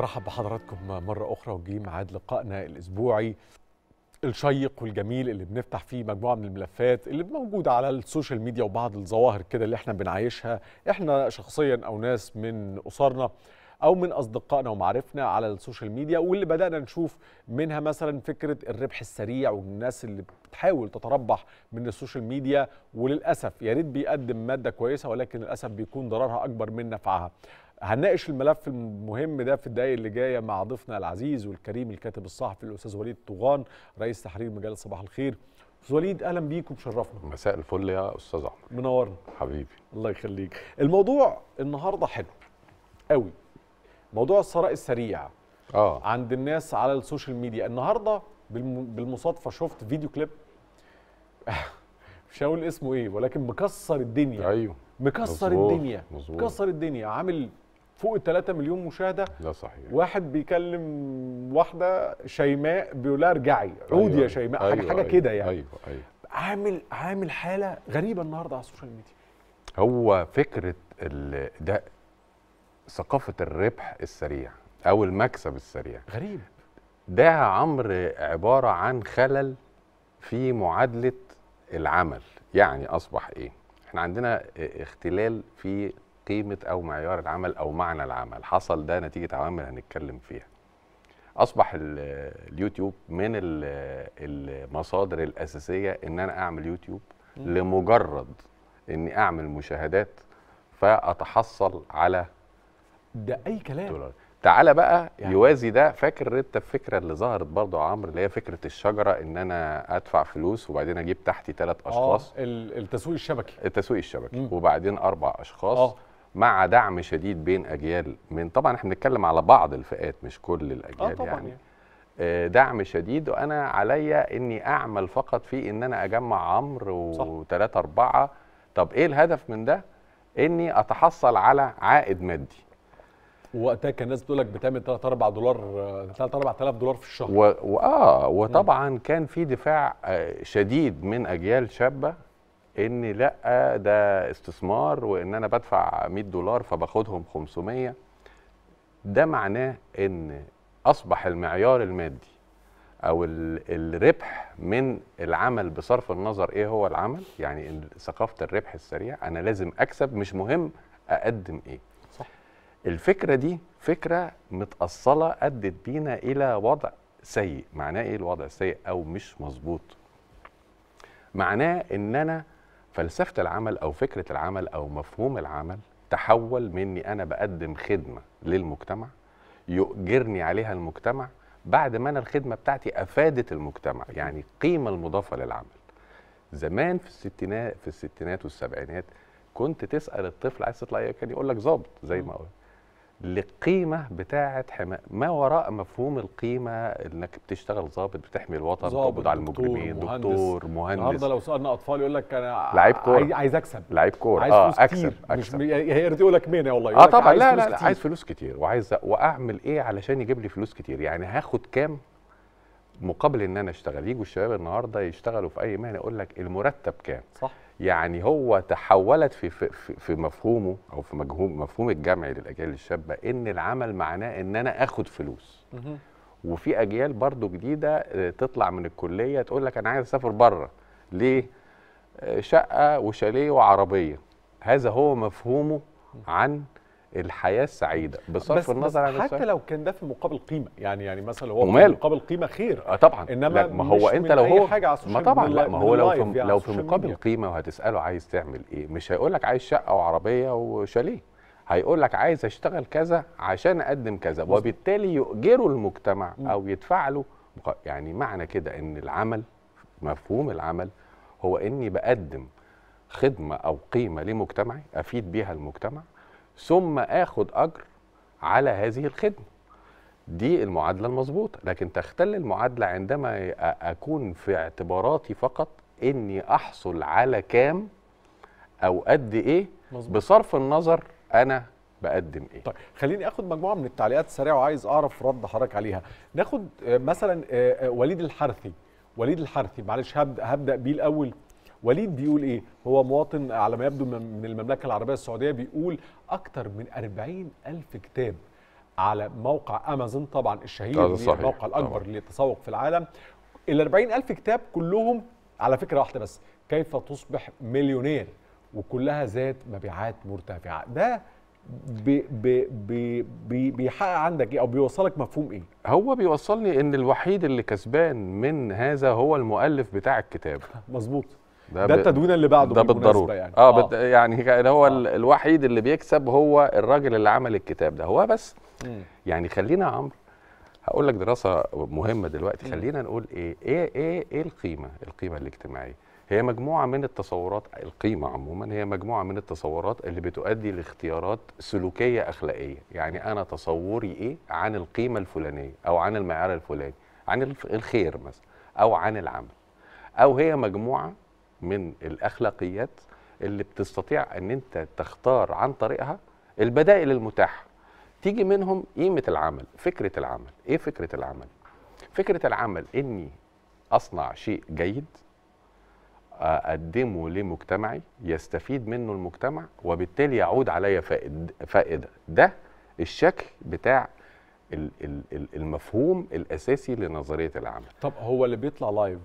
برحب بحضراتكم مرة أخرى وجي معاد لقائنا الأسبوعي الشيق والجميل اللي بنفتح فيه مجموعة من الملفات اللي موجودة على السوشيال ميديا وبعض الظواهر كده اللي احنا بنعيشها احنا شخصيا أو ناس من أسرنا او من اصدقائنا ومعارفنا على السوشيال ميديا واللي بدانا نشوف منها مثلا فكره الربح السريع والناس اللي بتحاول تتربح من السوشيال ميديا وللاسف يا ريت بيقدم ماده كويسه ولكن للاسف بيكون ضررها اكبر من نفعها هنناقش الملف المهم ده في الدقايق اللي جايه مع ضيفنا العزيز والكريم الكاتب الصحفي الاستاذ وليد طوغان رئيس تحرير مجله صباح الخير استاذ وليد اهلا بيك ومشرفنا مساء الفل يا استاذ احمد. منورنا حبيبي الله يخليك الموضوع النهارده حلو قوي موضوع الثراء السريع اه عند الناس على السوشيال ميديا النهارده بالمصادفه شفت فيديو كليب مش هقول اسمه ايه ولكن مكسر الدنيا ايوه مكسر مزبوط. الدنيا مزبوط. مكسر الدنيا عامل فوق ال 3 مليون مشاهده لا صحيح واحد بيكلم واحده شيماء بيقول لها ارجعي عودي أيوة يا أيوة، شيماء أيوة حاجه, أيوة كده يعني ايوه ايوه عامل عامل حاله غريبه النهارده على السوشيال ميديا هو فكره ده ثقافه الربح السريع او المكسب السريع غريب ده يا عمرو عباره عن خلل في معادله العمل يعني اصبح ايه احنا عندنا اختلال في قيمه او معيار العمل او معنى العمل حصل ده نتيجه عوامل هنتكلم فيها اصبح اليوتيوب من المصادر الاساسيه ان انا اعمل يوتيوب لمجرد اني اعمل مشاهدات فاتحصل على ده اي كلام دولار. تعالى بقى يعني. يوازي ده فاكر انت الفكره اللي ظهرت برضه عمرو اللي هي فكره الشجره ان انا ادفع فلوس وبعدين اجيب تحتي ثلاث آه، اشخاص اه التسويق الشبكي التسويق الشبكي مم. وبعدين اربع اشخاص أوه. مع دعم شديد بين اجيال من طبعا احنا بنتكلم على بعض الفئات مش كل الاجيال آه طبعًا يعني, يعني. آه، دعم شديد وانا عليا اني اعمل فقط في ان انا اجمع عمرو وثلاثه اربعه طب ايه الهدف من ده؟ اني اتحصل على عائد مادي وقتها كان الناس بتقول لك بتعمل 3 4 دولار 3 4000 دولار في الشهر و... اه وطبعا كان في دفاع آه، شديد من اجيال شابه ان لا ده استثمار وان انا بدفع 100 دولار فباخدهم 500 ده معناه ان اصبح المعيار المادي او الربح من العمل بصرف النظر ايه هو العمل يعني ثقافه الربح السريع انا لازم اكسب مش مهم اقدم ايه صح. الفكره دي فكره متاصله ادت بينا الى وضع سيء معناه ايه الوضع السيء او مش مظبوط معناه ان انا فلسفه العمل او فكره العمل او مفهوم العمل تحول مني انا بقدم خدمه للمجتمع يؤجرني عليها المجتمع بعد ما انا الخدمه بتاعتي افادت المجتمع يعني القيمه المضافه للعمل زمان في الستينات في الستينات والسبعينات كنت تسال الطفل عايز تطلع ايه كان يقول لك ظابط زي ما قلت للقيمه بتاعه حما... ما وراء مفهوم القيمه انك بتشتغل ظابط بتحمي الوطن ضابط على المجرمين دكتور مهندس, دكتور مهندس. النهارده لو سالنا اطفال يقول لك انا لعيب كوره عايز اكسب لعيب كوره عايز آه فلوس أكسب. كتير أكسب. مش يعني هيرضي يقول لك مين والله اه طبعا لا لا, لا عايز فلوس كتير وعايز واعمل ايه علشان يجيب لي فلوس كتير يعني هاخد كام مقابل ان انا اشتغل يجوا الشباب النهارده يشتغلوا في اي مهنه يقول لك المرتب كام صح يعني هو تحولت في, في, في مفهومه او في مجهوم مفهوم الجمعي للاجيال الشابه ان العمل معناه ان انا اخد فلوس وفي اجيال برضو جديده آه، تطلع من الكليه تقول لك انا عايز اسافر بره ليه آه، شقه وشاليه وعربيه هذا هو مفهومه عن الحياه السعيده بصرف النظر عن حتى لو كان ده في مقابل قيمه يعني يعني مثلا لو هو في مقابل قيمه خير اه طبعا انما ما هو انت لو هو حاجة على ما طبعا لا ما هو لو في يعني لو في مقابل قيمه وهتساله عايز تعمل ايه مش هيقول لك عايز شقه وعربيه وشاليه هيقول لك عايز اشتغل كذا عشان اقدم كذا وبالتالي يؤجروا المجتمع او له يعني معنى كده ان العمل مفهوم العمل هو اني بقدم خدمه او قيمه لمجتمعي افيد بيها المجتمع ثم اخد اجر على هذه الخدمه دي المعادله المظبوطه لكن تختل المعادله عندما اكون في اعتباراتي فقط اني احصل على كام او قد ايه مزبوط. بصرف النظر انا بقدم ايه طيب خليني اخد مجموعه من التعليقات السريعه وعايز اعرف رد حضرتك عليها ناخد آه، مثلا آه، آه، وليد الحرثي وليد الحرثي معلش هبدا هبدا بيه الاول وليد بيقول ايه هو مواطن على ما يبدو من المملكه العربيه السعوديه بيقول اكثر من 40 الف كتاب على موقع امازون طبعا الشهير الموقع الاكبر للتسوق في العالم ال 40 الف كتاب كلهم على فكره واحده بس كيف تصبح مليونير وكلها ذات مبيعات مرتفعه ده بي بي بي بيحقق عندك ايه او بيوصلك مفهوم ايه هو بيوصلني ان الوحيد اللي كسبان من هذا هو المؤلف بتاع الكتاب مظبوط ده, ده التدوين اللي بعده ده بالضروره يعني. اه, آه. بت... يعني هو آه. الوحيد اللي بيكسب هو الراجل اللي عمل الكتاب ده هو بس م. يعني خلينا يا عمرو هقول لك دراسه مهمه دلوقتي خلينا نقول ايه ايه ايه ايه القيمه القيمه الاجتماعيه هي مجموعه من التصورات القيمه عموما هي مجموعه من التصورات اللي بتؤدي لاختيارات سلوكيه اخلاقيه يعني انا تصوري ايه عن القيمه الفلانيه او عن المعيار الفلاني عن الخير مثلا او عن العمل او هي مجموعه من الاخلاقيات اللي بتستطيع ان انت تختار عن طريقها البدائل المتاحه تيجي منهم قيمه العمل فكره العمل ايه فكره العمل فكره العمل اني اصنع شيء جيد اقدمه لمجتمعي يستفيد منه المجتمع وبالتالي يعود عليا فائده ده الشكل بتاع المفهوم الاساسي لنظريه العمل طب هو اللي بيطلع لايف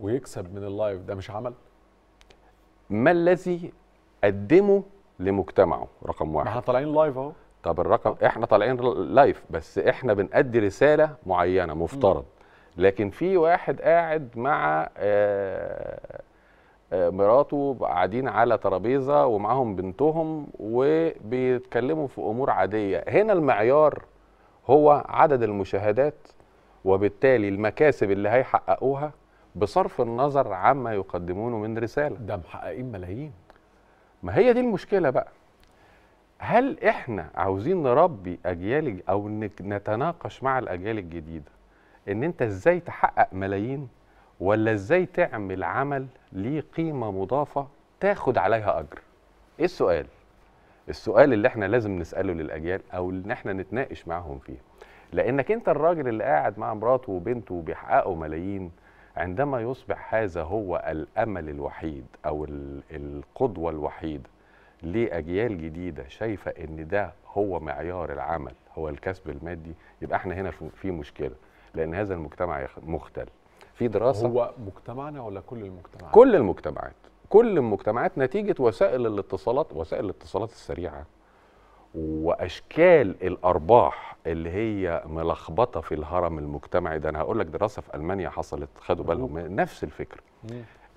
ويكسب من اللايف ده مش عمل ما الذي قدمه لمجتمعه رقم واحد احنا طالعين لايف اهو طب الرقم احنا طالعين لايف بس احنا بنأدي رساله معينه مفترض لكن في واحد قاعد مع آآ آه، آه، مراته قاعدين على ترابيزه ومعاهم بنتهم وبيتكلموا في امور عاديه هنا المعيار هو عدد المشاهدات وبالتالي المكاسب اللي هيحققوها بصرف النظر عما يقدمونه من رساله ده محققين ملايين ما هي دي المشكله بقى هل احنا عاوزين نربي اجيال او نتناقش مع الاجيال الجديده ان انت ازاي تحقق ملايين ولا ازاي تعمل عمل ليه قيمه مضافه تاخد عليها اجر ايه السؤال السؤال اللي احنا لازم نساله للاجيال او ان احنا نتناقش معاهم فيه لانك انت الراجل اللي قاعد مع مراته وبنته وبيحققوا ملايين عندما يصبح هذا هو الامل الوحيد او القدوه الوحيده لاجيال جديده شايفه ان ده هو معيار العمل هو الكسب المادي يبقى احنا هنا في مشكله لان هذا المجتمع مختل في دراسه هو مجتمعنا ولا كل المجتمعات كل المجتمعات كل المجتمعات نتيجه وسائل الاتصالات وسائل الاتصالات السريعه واشكال الارباح اللي هي ملخبطه في الهرم المجتمعي ده انا هقول لك دراسه في المانيا حصلت خدوا بالهم نفس الفكره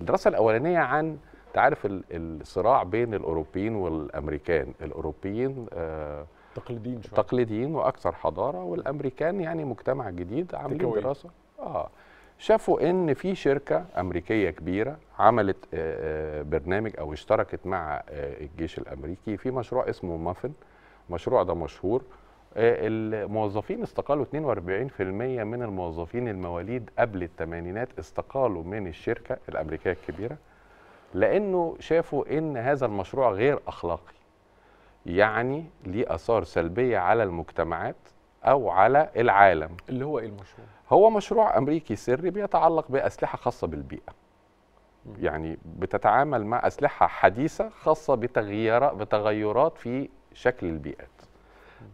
الدراسه الاولانيه عن تعرف الصراع بين الاوروبيين والامريكان الاوروبيين آه تقليديين شوية. تقليديين واكثر حضاره والامريكان يعني مجتمع جديد عاملين دراسه اه شافوا ان في شركه امريكيه كبيره عملت آه، آه، برنامج او اشتركت مع آه، الجيش الامريكي في مشروع اسمه مافن المشروع ده مشهور آه، الموظفين استقالوا 42% من الموظفين المواليد قبل الثمانينات استقالوا من الشركه الامريكيه الكبيره لانه شافوا ان هذا المشروع غير اخلاقي يعني ليه اثار سلبيه على المجتمعات او على العالم اللي هو ايه المشروع هو مشروع امريكي سري بيتعلق باسلحه خاصه بالبيئه يعني بتتعامل مع اسلحه حديثه خاصه بتغييرات بتغيرات في شكل البيئات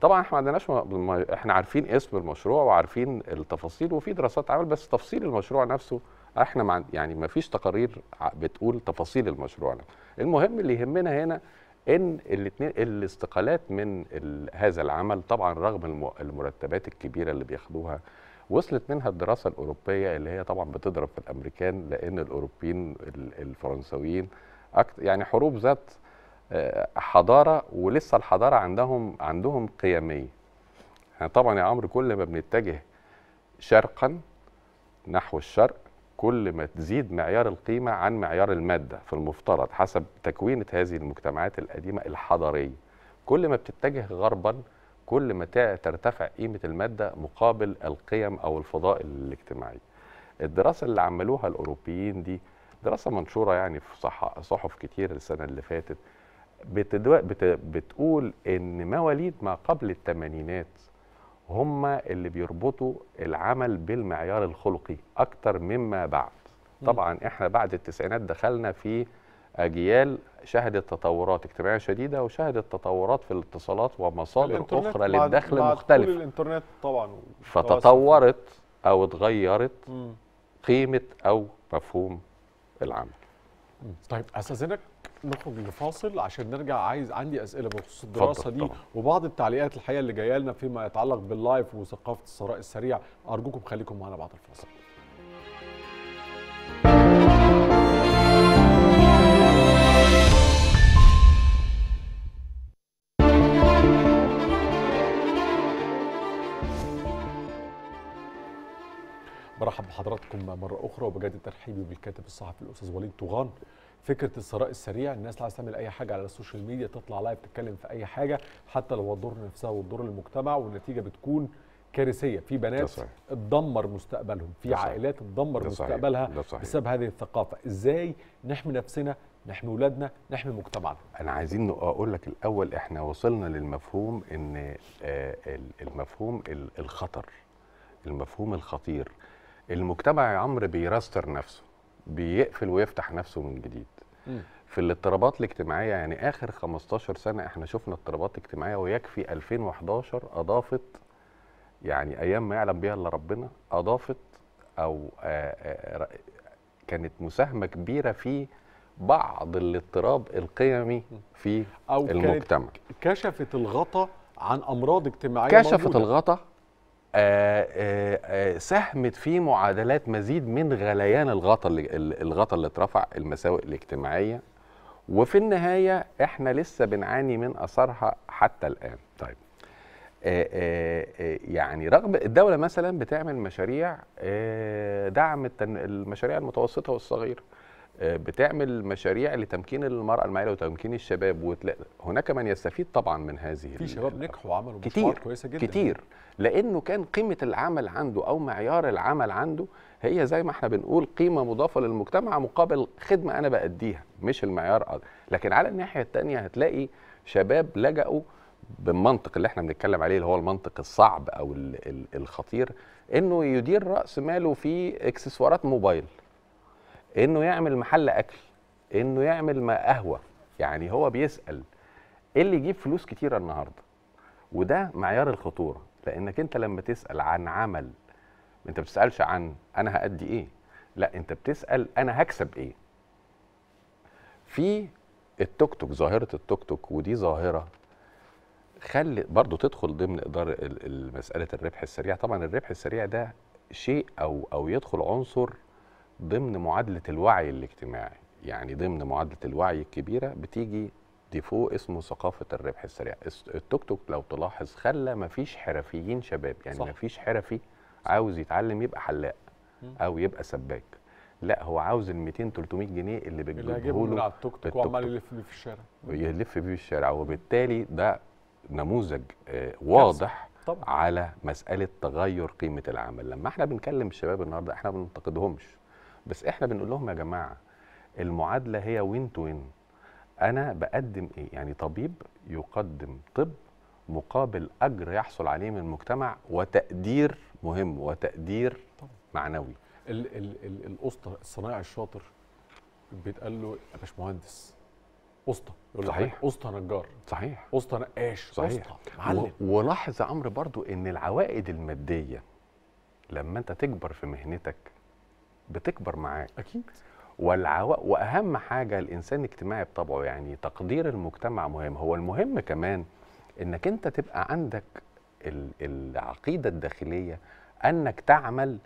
طبعا احنا ما عندناش احنا عارفين اسم المشروع وعارفين التفاصيل وفي دراسات عمل بس تفصيل المشروع نفسه احنا مع يعني ما فيش تقارير بتقول تفاصيل المشروع نفسه المهم اللي يهمنا هنا ان الاثنين الاستقالات من ال... هذا العمل طبعا رغم المرتبات الكبيره اللي بياخدوها وصلت منها الدراسه الاوروبيه اللي هي طبعا بتضرب في الامريكان لان الاوروبيين الفرنساويين يعني حروب ذات حضاره ولسه الحضاره عندهم عندهم قيميه يعني طبعا يا عمرو كل ما بنتجه شرقا نحو الشرق كل ما تزيد معيار القيمه عن معيار الماده في المفترض حسب تكوينه هذه المجتمعات القديمه الحضاريه كل ما بتتجه غربا كل ما ترتفع قيمه الماده مقابل القيم او الفضاء الاجتماعي الدراسه اللي عملوها الاوروبيين دي دراسه منشوره يعني في صحف كتير السنه اللي فاتت بتدو... بت... بتقول ان مواليد ما قبل الثمانينات هم اللي بيربطوا العمل بالمعيار الخلقي اكتر مما بعد طبعا احنا بعد التسعينات دخلنا في اجيال شهدت تطورات اجتماعيه شديده وشهدت تطورات في الاتصالات ومصادر اخرى للدخل مختلفه الانترنت طبعا فتطورت او اتغيرت قيمه او مفهوم العمل طيب استاذنك نخرج لفاصل عشان نرجع عايز عندي اسئله بخصوص الدراسه دي طبعا. وبعض التعليقات الحقيقه اللي جايه لنا فيما يتعلق باللايف وثقافه الثراء السريع ارجوكم خليكم معانا بعد الفاصل برحب بحضراتكم مره اخرى وبجد ترحيبي بالكاتب الصحفي الاستاذ وليد طوغان فكره الثراء السريع الناس اللي عايزه تعمل اي حاجه على السوشيال ميديا تطلع لايف تتكلم في اي حاجه حتى لو تضر نفسها وتضر المجتمع والنتيجه بتكون كارثيه في بنات تدمر مستقبلهم في عائلات تدمر مستقبلها بسبب هذه الثقافه ازاي نحمي نفسنا نحمي اولادنا نحمي مجتمعنا انا عايزين اقول لك الاول احنا وصلنا للمفهوم ان آه، المفهوم الخطر المفهوم الخطير المجتمع يا عمرو بيراستر نفسه بيقفل ويفتح نفسه من جديد في الاضطرابات الاجتماعيه يعني اخر 15 سنه احنا شفنا اضطرابات اجتماعيه ويكفي 2011 اضافت يعني ايام ما يعلم بها الا ربنا اضافت او آه، آه، كانت مساهمه كبيره في بعض الاضطراب القيمي في أو المجتمع كشفت الغطاء عن امراض اجتماعيه كشفت الغطاء آه، آه، آه، ساهمت في معادلات مزيد من غليان الغطا اللي الغطا اللي اترفع المساوئ الاجتماعيه وفي النهايه احنا لسه بنعاني من اثارها حتى الان طيب يعني رغم الدوله مثلا بتعمل مشاريع دعم المشاريع المتوسطه والصغيره بتعمل مشاريع لتمكين المراه المعيله وتمكين الشباب وتلاقي هناك من يستفيد طبعا من هذه في شباب نجحوا وعملوا كتير كويسه جدا كتير لانه كان قيمه العمل عنده او معيار العمل عنده هي زي ما احنا بنقول قيمه مضافه للمجتمع مقابل خدمه انا باديها مش المعيار لكن على الناحيه الثانيه هتلاقي شباب لجأوا بالمنطق اللي احنا بنتكلم عليه اللي هو المنطق الصعب او الخطير انه يدير راس ماله في اكسسوارات موبايل انه يعمل محل اكل انه يعمل قهوه يعني هو بيسال ايه اللي يجيب فلوس كتيره النهارده وده معيار الخطوره لانك انت لما تسال عن عمل انت ما بتسالش عن انا هادي ايه لا انت بتسال انا هكسب ايه في التوك توك ظاهره التوك توك ودي ظاهره خلي برضه تدخل ضمن اداره مساله الربح السريع طبعا الربح السريع ده شيء او او يدخل عنصر ضمن معادله الوعي الاجتماعي يعني ضمن معادله الوعي الكبيره بتيجي ديفو اسمه ثقافه الربح السريع التوك توك لو تلاحظ خلى مفيش حرفيين شباب يعني صح. مفيش حرفي عاوز يتعلم يبقى حلاق او يبقى سباك لا هو عاوز ال 200 300 جنيه اللي بتجيبه له على التوك توك وعمال يلف بيه في الشارع يلف بيه في الشارع وبالتالي ده نموذج آه، واضح طبعا. على مساله تغير قيمه العمل لما احنا بنكلم الشباب النهارده احنا ما بننتقدهمش بس احنا بنقول لهم يا جماعه المعادله هي وين تو وين انا بقدم ايه يعني طبيب يقدم طب مقابل اجر يحصل عليه من المجتمع وتقدير مهم وتقدير معنوي ال ال ال الاسطى الصنايعي الشاطر بيتقال له يا باشمهندس اسطى يقول صحيح اسطى نجار صحيح اسطى نقاش صحيح اسطى معلم ولاحظ امر عمرو برضو ان العوائد الماديه لما انت تكبر في مهنتك بتكبر معاك اكيد والعو... واهم حاجه الانسان اجتماعي بطبعه يعني تقدير المجتمع مهم هو المهم كمان انك انت تبقى عندك العقيده الداخليه انك تعمل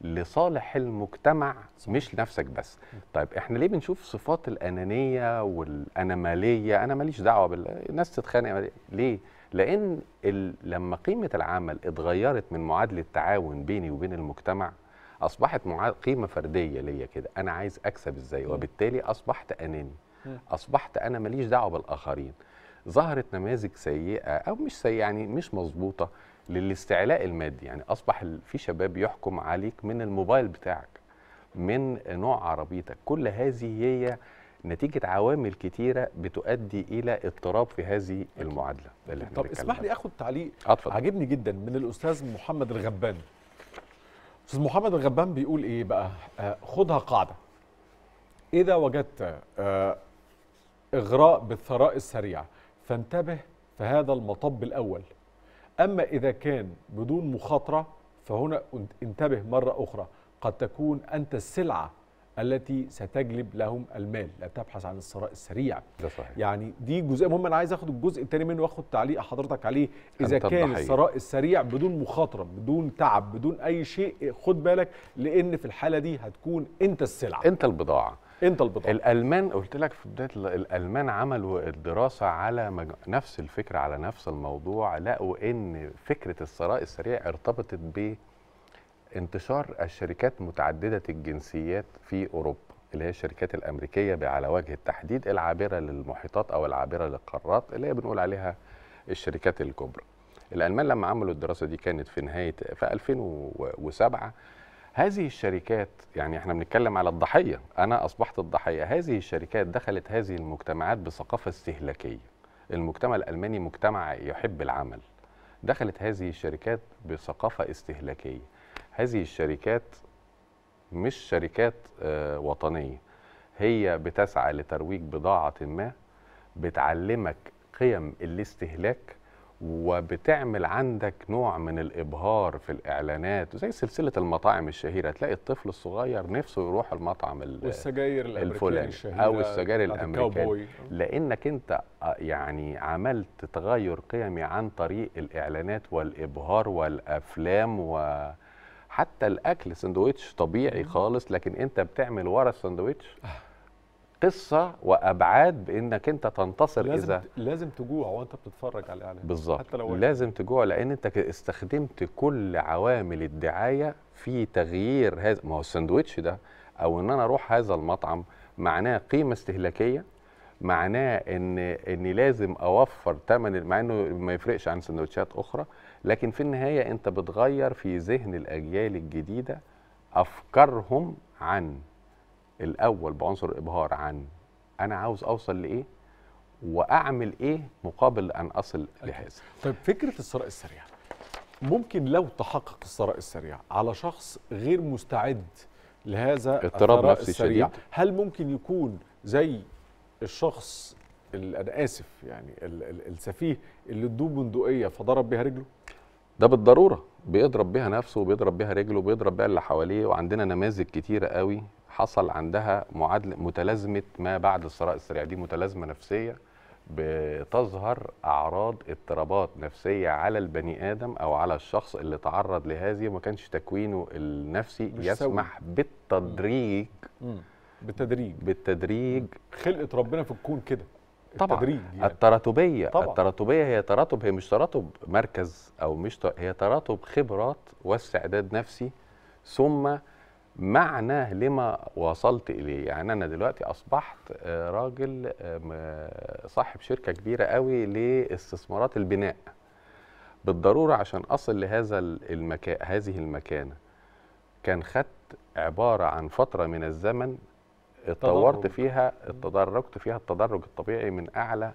لصالح المجتمع مش نفسك بس طيب احنا ليه بنشوف صفات الانانيه والانماليه انا ماليش دعوه بالناس تتخانق إيه؟ ليه لان ال... لما قيمه العمل اتغيرت من معادله تعاون بيني وبين المجتمع اصبحت قيمه فرديه ليا كده انا عايز اكسب ازاي وبالتالي اصبحت اناني اصبحت انا ماليش دعوه بالاخرين ظهرت نماذج سيئه او مش سيئه يعني مش مظبوطه للاستعلاء المادي يعني اصبح في شباب يحكم عليك من الموبايل بتاعك من نوع عربيتك كل هذه هي نتيجه عوامل كتيره بتؤدي الى اضطراب في هذه المعادله اللي احنا طب اسمح لي اخد تعليق عجبني جدا من الاستاذ محمد الغبان استاذ محمد الغبان بيقول ايه بقى آه، خدها قاعده اذا وجدت آه، اغراء بالثراء السريع فانتبه فهذا المطب الاول اما اذا كان بدون مخاطره فهنا انتبه مره اخرى قد تكون انت السلعه التي ستجلب لهم المال لا تبحث عن الثراء السريع ده صحيح. يعني دي جزء مهم انا عايز اخد الجزء الثاني منه واخد تعليق حضرتك عليه اذا كان الثراء السريع بدون مخاطره بدون تعب بدون اي شيء خد بالك لان في الحاله دي هتكون انت السلعه انت البضاعه انت البضاعه الالمان قلت لك في بدايه الالمان عملوا الدراسه على مج... نفس الفكره على نفس الموضوع لقوا ان فكره الثراء السريع ارتبطت ب انتشار الشركات متعدده الجنسيات في اوروبا اللي هي الشركات الامريكيه على وجه التحديد العابره للمحيطات او العابره للقارات اللي هي بنقول عليها الشركات الكبرى. الالمان لما عملوا الدراسه دي كانت في نهايه في 2007 هذه الشركات يعني احنا بنتكلم على الضحيه انا اصبحت الضحيه هذه الشركات دخلت هذه المجتمعات بثقافه استهلاكيه المجتمع الالماني مجتمع يحب العمل دخلت هذه الشركات بثقافه استهلاكيه هذه الشركات مش شركات آه، وطنيه هي بتسعى لترويج بضاعه ما بتعلمك قيم الاستهلاك وبتعمل عندك نوع من الابهار في الاعلانات زي سلسله المطاعم الشهيره تلاقي الطفل الصغير نفسه يروح المطعم والسجاير الأمريكية الشهيرة او السجاير الامريكيه لانك انت آه، يعني عملت تغير قيمي عن طريق الاعلانات والابهار والافلام و حتى الاكل سندويتش طبيعي خالص لكن انت بتعمل ورا السندويتش آه. قصه وابعاد بانك انت تنتصر لازم اذا لازم تجوع وانت بتتفرج على الاعلان بالظبط حتى لو لازم تجوع لان انت استخدمت كل عوامل الدعايه في تغيير هذا ما هو السندويتش ده او ان انا اروح هذا المطعم معناه قيمه استهلاكيه معناه ان ان لازم اوفر ثمن مع انه ما يفرقش عن سندوتشات اخرى لكن في النهايه انت بتغير في ذهن الاجيال الجديده افكارهم عن الاول بعنصر الابهار عن انا عاوز اوصل لايه واعمل ايه مقابل ان اصل لهذا طيب فكره الثراء السريع ممكن لو تحقق الثراء السريع على شخص غير مستعد لهذا اضطراب نفسي السريع شديد هل ممكن يكون زي الشخص انا اسف يعني السفيه اللي ادوه بندقيه فضرب بيها رجله ده بالضروره بيضرب بيها نفسه وبيضرب بيها رجله وبيضرب بيها اللي حواليه وعندنا نماذج كتيره قوي حصل عندها معادله متلازمه ما بعد الثراء السريع دي متلازمه نفسيه بتظهر اعراض اضطرابات نفسيه على البني ادم او على الشخص اللي تعرض لهذه وما كانش تكوينه النفسي يسمح سوي. بالتدريج مم. بالتدريج بالتدريج خلقه ربنا في الكون كده طبعا التدريج يعني. التراتبيه طبعا. التراتبيه هي تراتب هي مش تراتب مركز او مش ت... هي تراتب خبرات واستعداد نفسي ثم معنى لما وصلت اليه يعني انا دلوقتي اصبحت آه، راجل آه، صاحب شركه كبيره قوي لاستثمارات البناء بالضروره عشان اصل لهذا المكان هذه المكانه كان خدت عباره عن فتره من الزمن اتطورت فيها اتدرجت فيها التدرج الطبيعي من اعلى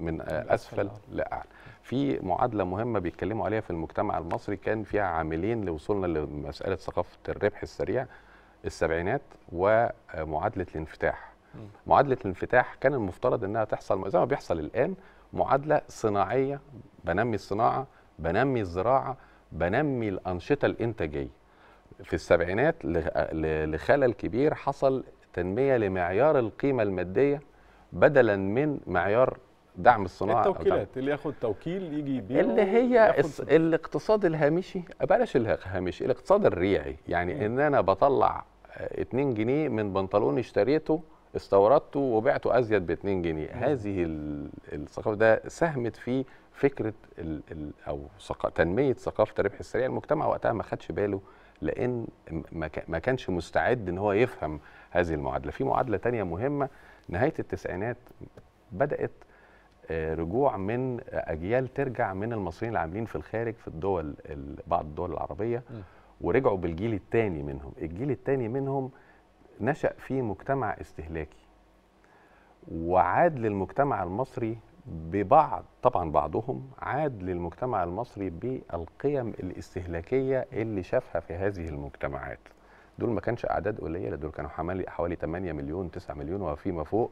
من اسفل لاعلى في معادله مهمه بيتكلموا عليها في المجتمع المصري كان فيها عاملين لوصولنا لمساله ثقافه الربح السريع السبعينات ومعادله الانفتاح معادله الانفتاح كان المفترض انها تحصل زي ما بيحصل الان معادله صناعيه بنمي الصناعه بنمي الزراعه بنمي الانشطه الانتاجيه في السبعينات لخلل كبير حصل تنميه لمعيار القيمه الماديه بدلا من معيار دعم الصناعه التوكيلات اللي ياخد توكيل يجي يبيع اللي هي الاقتصاد الهامشي بلاش الهامشي الاقتصاد الريعي يعني م. ان انا بطلع 2 آه، جنيه من بنطلون اشتريته استوردته وبعته ازيد ب 2 جنيه م. هذه الثقافه ده ساهمت في فكره ال ال او تنميه ثقافه الربح السريع المجتمع وقتها ما خدش باله لان ما كانش مستعد ان هو يفهم هذه المعادله في معادله تانية مهمه نهايه التسعينات بدات آه، رجوع من اجيال ترجع من المصريين العاملين في الخارج في الدول بعض الدول العربيه ورجعوا بالجيل الثاني منهم الجيل الثاني منهم نشا في مجتمع استهلاكي وعاد للمجتمع المصري ببعض طبعا بعضهم عاد للمجتمع المصري بالقيم الاستهلاكيه اللي شافها في هذه المجتمعات دول ما كانش اعداد قليله دول كانوا حوالي حوالي 8 مليون 9 مليون وفيما فوق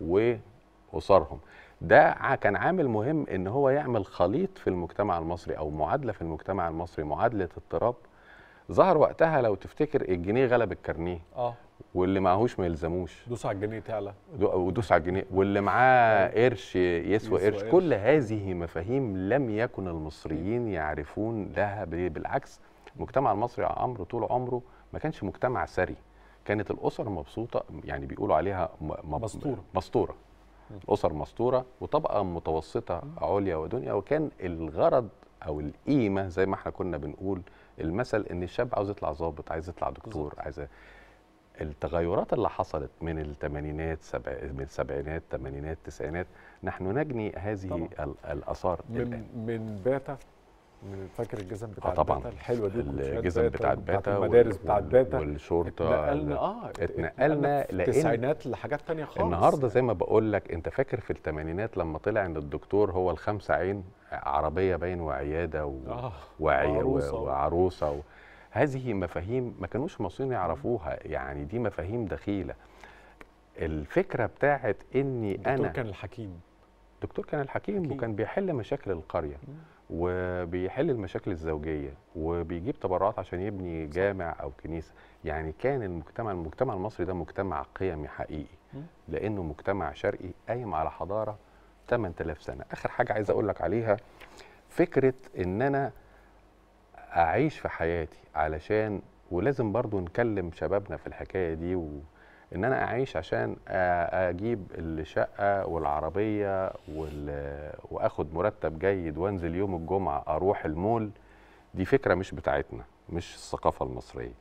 واسرهم ده كان عامل مهم ان هو يعمل خليط في المجتمع المصري او معادله في المجتمع المصري معادله اضطراب ظهر وقتها لو تفتكر الجنيه غلب الكارنيه آه. واللي معهوش ما يلزموش دوس على الجنيه تعلى ودوس على الجنيه واللي معاه قرش يسوى قرش كل هذه مفاهيم لم يكن المصريين يعرفون لها بالعكس المجتمع المصري يا طول عمره ما كانش مجتمع ثري كانت الاسر مبسوطه يعني بيقولوا عليها مستوره مستوره الاسر مستوره وطبقه متوسطه عليا ودنيا وكان الغرض او القيمه زي ما احنا كنا بنقول المثل ان الشاب عاوز يطلع ظابط عايز يطلع دكتور عايز التغيرات اللي حصلت من الثمانينات سبع... من السبعينات الثمانينات التسعينات نحن نجني هذه الاثار من الآن. من باتا من فاكر الجزم بتاع آه طبعا الحلوه دي الجزم بتاع باتا المدارس بتاعت باتا والشرطه اتنقلنا اه اتنقلنا التسعينات لحاجات ثانيه خالص النهارده زي ما بقول لك انت فاكر في الثمانينات لما طلع ان الدكتور هو الخمسه عين عربيه باين وعياده و... آه. وعي... وعروسه, وعروسة و... هذه مفاهيم ما كانوش المصريين يعرفوها يعني دي مفاهيم دخيله الفكره بتاعت اني انا دكتور كان الحكيم دكتور كان الحكيم حكيم. وكان بيحل مشاكل القريه مم. وبيحل المشاكل الزوجيه وبيجيب تبرعات عشان يبني جامع او كنيسه يعني كان المجتمع المجتمع المصري ده مجتمع قيمي حقيقي مم. لانه مجتمع شرقي قايم على حضاره 8000 سنه اخر حاجه عايز اقول لك عليها فكره ان انا اعيش في حياتي علشان ولازم برضو نكلم شبابنا في الحكايه دي و... ان انا اعيش عشان اجيب الشقه والعربيه وال... واخد مرتب جيد وانزل يوم الجمعه اروح المول دي فكره مش بتاعتنا مش الثقافه المصريه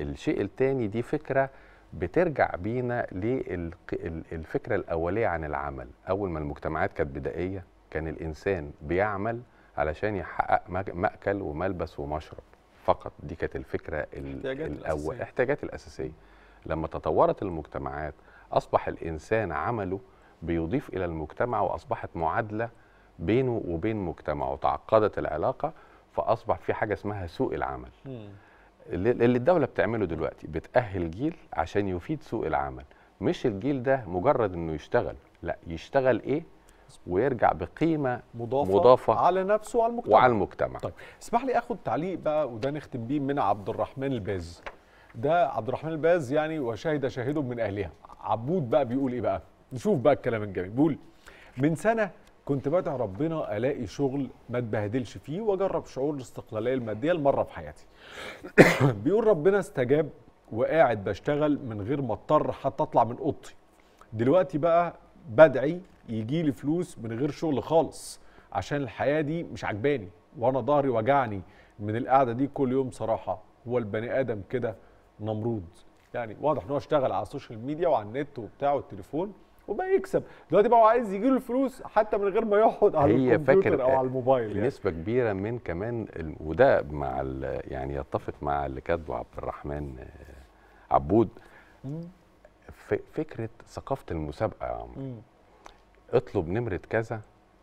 الشيء التاني دي فكره بترجع بينا للفكره الاوليه عن العمل اول ما المجتمعات كانت بدائيه كان الانسان بيعمل علشان يحقق مأكل وملبس ومشرب فقط دي كانت الفكره الاحتياجات الاول الاحتياجات الاساسيه لما تطورت المجتمعات اصبح الانسان عمله بيضيف الى المجتمع واصبحت معادله بينه وبين مجتمعه تعقدت العلاقه فاصبح في حاجه اسمها سوق العمل اللي الدوله بتعمله دلوقتي بتاهل جيل عشان يفيد سوق العمل مش الجيل ده مجرد انه يشتغل لا يشتغل ايه ويرجع بقيمه مضافه, مضافة على نفسه وعلى المجتمع وعلى المجتمع طيب اسمح لي اخد تعليق بقى وده نختم بيه من عبد الرحمن الباز ده عبد الرحمن الباز يعني وشهد شاهد من اهلها عبود بقى بيقول ايه بقى نشوف بقى الكلام الجميل بيقول من سنه كنت بدعي ربنا الاقي شغل ما اتبهدلش فيه واجرب شعور الاستقلاليه الماديه لمره في حياتي بيقول ربنا استجاب وقاعد بشتغل من غير ما اضطر حتى اطلع من اوضتي دلوقتي بقى بدعي يجي لي فلوس من غير شغل خالص عشان الحياه دي مش عجباني وانا ضهري وجعني من القعده دي كل يوم صراحه هو البني ادم كده نمرود يعني واضح ان هو اشتغل على السوشيال ميديا وعلى النت وبتاع والتليفون وبقى يكسب دلوقتي بقى هو عايز يجيله الفلوس حتى من غير ما يقعد على الكمبيوتر او على الموبايل يعني. نسبه كبيره من كمان وده مع يعني يتفق مع اللي كاتبه عبد الرحمن آه، عبود فكره ثقافه المسابقه يا عمرو اطلب نمره كذا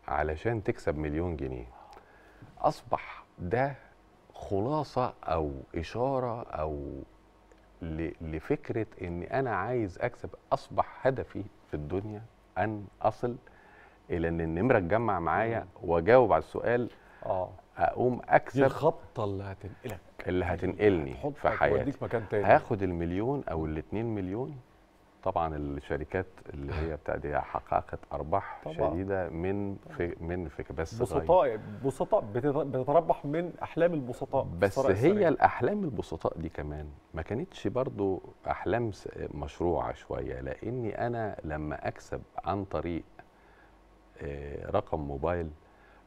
علشان تكسب مليون جنيه اصبح ده خلاصه او اشاره او لفكره ان انا عايز اكسب اصبح هدفي في الدنيا ان اصل الى ان النمره تجمع معايا واجاوب على السؤال اه اقوم اكسب دي الخبطه اللي هتنقلك اللي هتنقلني في حياتي هاخد المليون او الاتنين مليون طبعا الشركات اللي هي بتاعت حققت ارباح طبعا. شديده من في من في بس بسطاء يعني بسطاء بتتربح من احلام البسطاء بس هي السرية. يعني. الاحلام البسطاء دي كمان ما كانتش برضو احلام مشروعه شويه لاني انا لما اكسب عن طريق آه، رقم موبايل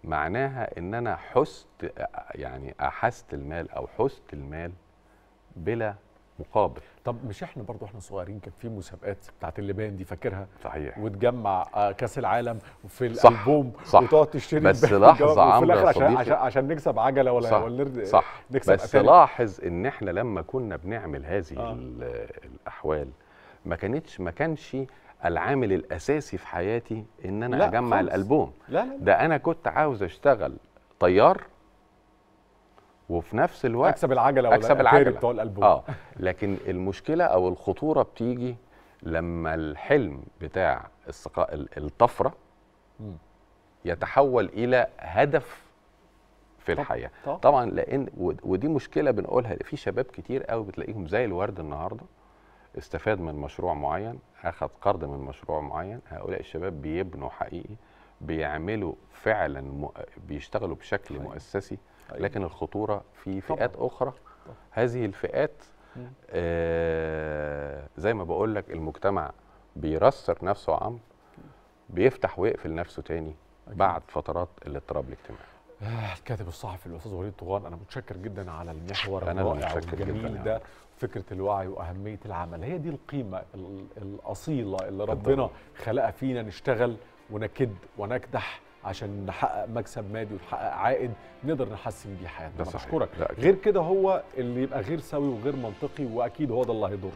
معناها ان انا حست آه، يعني احست المال او حست المال بلا مقابل طب مش احنا برضو احنا صغيرين كان في مسابقات بتاعت اللبان دي فاكرها صحيح وتجمع آه، كاس العالم في الالبوم صح وتقعد تشتري بس لحظه عامله يا صديقي عشان, عشان نكسب عجله ولا صح ولا صح نكسب بس أتاري. لاحظ ان احنا لما كنا بنعمل هذه آه. الاحوال ما كانتش ما كانش العامل الاساسي في حياتي ان انا اجمع خلص. الالبوم لا لا لا. ده انا كنت عاوز اشتغل طيار وفي نفس الوقت اكسب العجله ولا اكسب العجله بتوع الالبوم اه لكن المشكله او الخطوره بتيجي لما الحلم بتاع السقاء الطفره يتحول الى هدف في الحياه طبعا, طبعا لان ودي مشكله بنقولها في شباب كتير قوي بتلاقيهم زي الورد النهارده استفاد من مشروع معين اخذ قرض من مشروع معين هؤلاء الشباب بيبنوا حقيقي بيعملوا فعلا م... بيشتغلوا بشكل مؤسسي أيوة. لكن الخطوره في فئات طبعا. اخرى هذه الفئات آه زي ما بقول لك المجتمع بيرسر نفسه عمرو بيفتح ويقفل نفسه تاني بعد فترات الاضطراب الاجتماعي آه، الكاتب الصحفي الاستاذ وليد طغان انا متشكر جدا على المحور الرائع والجميل ده فكره الوعي واهميه العمل هي دي القيمه الاصيله اللي ربنا خلقها فينا نشتغل ونكد ونكدح عشان نحقق مكسب مادي ونحقق عائد نقدر نحسن بيه حياتنا ده غير كده هو اللي يبقى غير سوي وغير منطقي واكيد هو ده اللي هيضر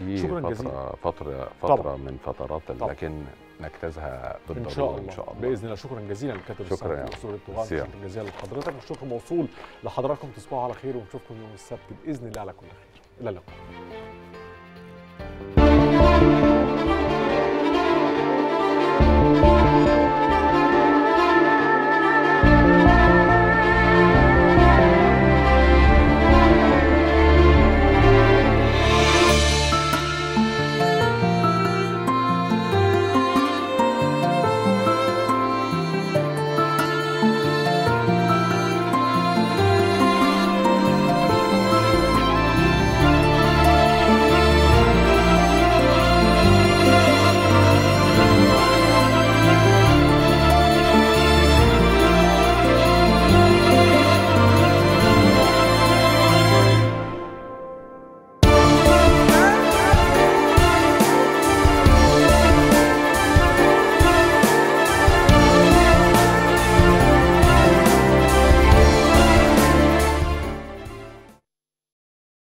دي شكرا فترة جزيلا فترة فترة طبعا. من فترات طبعا. لكن نجتازها بالضروره ان شاء الله, إن شاء الله. باذن الله شكرا جزيلا للكاتب شكرا يا الطهان شكرا جزيلا لحضرتك والشكر موصول لحضراتكم تصبحوا على خير ونشوفكم يوم السبت باذن الله على كل خير الى اللقاء